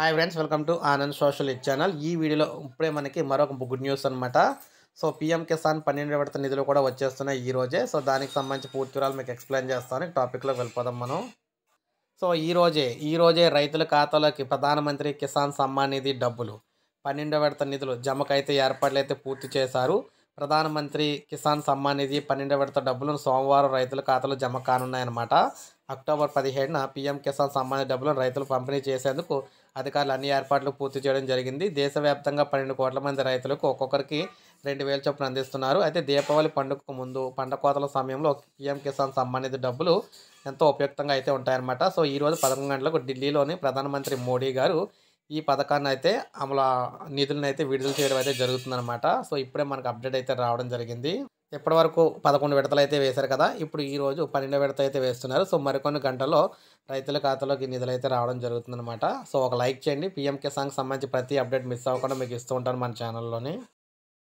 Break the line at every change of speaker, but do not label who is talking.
hi friends welcome to Anand social channel ఈ వీడియోలో ఇప్పుడే మనకి మరొక గుడ్ న్యూస్ అనమాట సో పీఎం కిసాన్ పన్నెండు విడత నిధులు కూడా వచ్చేస్తున్నాయి ఈ రోజే సో దానికి సంబంధించి పూర్తి వివరాలు మీకు ఎక్స్ప్లెయిన్ చేస్తాను టాపిక్లోకి వెళ్ళిపోదాం మనం సో ఈరోజే ఈరోజే రైతుల ఖాతాలోకి ప్రధానమంత్రి కిసాన్ సమ్మాన్ నిధి డబ్బులు పన్నెండో విడత నిధులు జమకైతే ఏర్పాట్లు అయితే పూర్తి చేశారు ప్రధానమంత్రి కిసాన్ సమ్మాన్ నిధి పన్నెండు విడత డబ్బులను సోమవారం రైతుల ఖాతాలో జమ కానున్నాయన్నమాట అక్టోబర్ పదిహేడున పీఎం కిసాన్ సమ్మాన్ డబ్బులను రైతులు పంపిణీ చేసేందుకు అధికారులు అన్ని ఏర్పాట్లు పూర్తి చేయడం జరిగింది దేశవ్యాప్తంగా పన్నెండు కోట్ల మంది రైతులకు ఒక్కొక్కరికి రెండు వేల చొప్పున అందిస్తున్నారు అయితే దీపావళి పండుగకు ముందు పంట కోతల సమయంలో పీఎం కిసాన్ సమ్మాన్ నిధి డబ్బులు ఎంతో ఉపయుక్తంగా అయితే ఉంటాయన్నమాట సో ఈరోజు పదకొండు గంటలకు ఢిల్లీలోని ప్రధానమంత్రి మోడీ గారు ఈ పథకాన్ని అయితే అమలు నిధులను అయితే విడుదల చేయడం అయితే జరుగుతుందన్నమాట సో ఇప్పుడే మనకు అప్డేట్ అయితే రావడం జరిగింది ఇప్పటి వరకు పదకొండు విడతలు అయితే వేశారు కదా ఇప్పుడు ఈ రోజు పన్నెండు విడత అయితే వేస్తున్నారు సో మరికొన్ని గంటల్లో రైతుల ఖాతాలోకి నిధులు అయితే రావడం జరుగుతుందన్నమాట సో ఒక లైక్ చేయండి పీఎం కిసాన్కి సంబంధించి ప్రతి అప్డేట్ మిస్ అవ్వకుండా మీకు ఇస్తూ ఉంటాను మన ఛానల్లోని